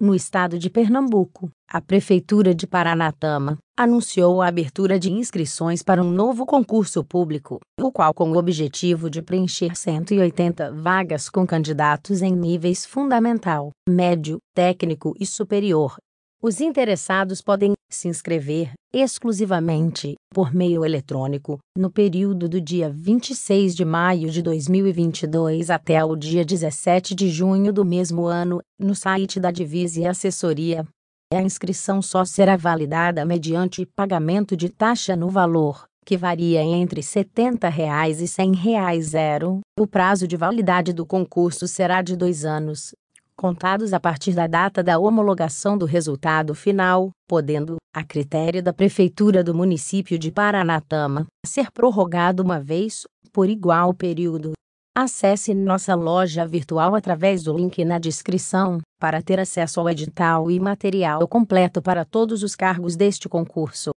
No estado de Pernambuco, a Prefeitura de Paranatama anunciou a abertura de inscrições para um novo concurso público, o qual, com o objetivo de preencher 180 vagas com candidatos em níveis fundamental, médio, técnico e superior, os interessados podem se inscrever exclusivamente por meio eletrônico no período do dia 26 de maio de 2022 até o dia 17 de junho do mesmo ano, no site da Divise Assessoria. A inscrição só será validada mediante pagamento de taxa no valor que varia entre R$ 70 reais e R$ 100,00. Reais O prazo de validade do concurso será de dois anos, contados a partir da data da homologação do resultado final, podendo, a critério da Prefeitura do município de Paranatama, ser prorrogado uma vez, por igual período. Acesse nossa loja virtual através do link na descrição, para ter acesso ao edital e material completo para todos os cargos deste concurso.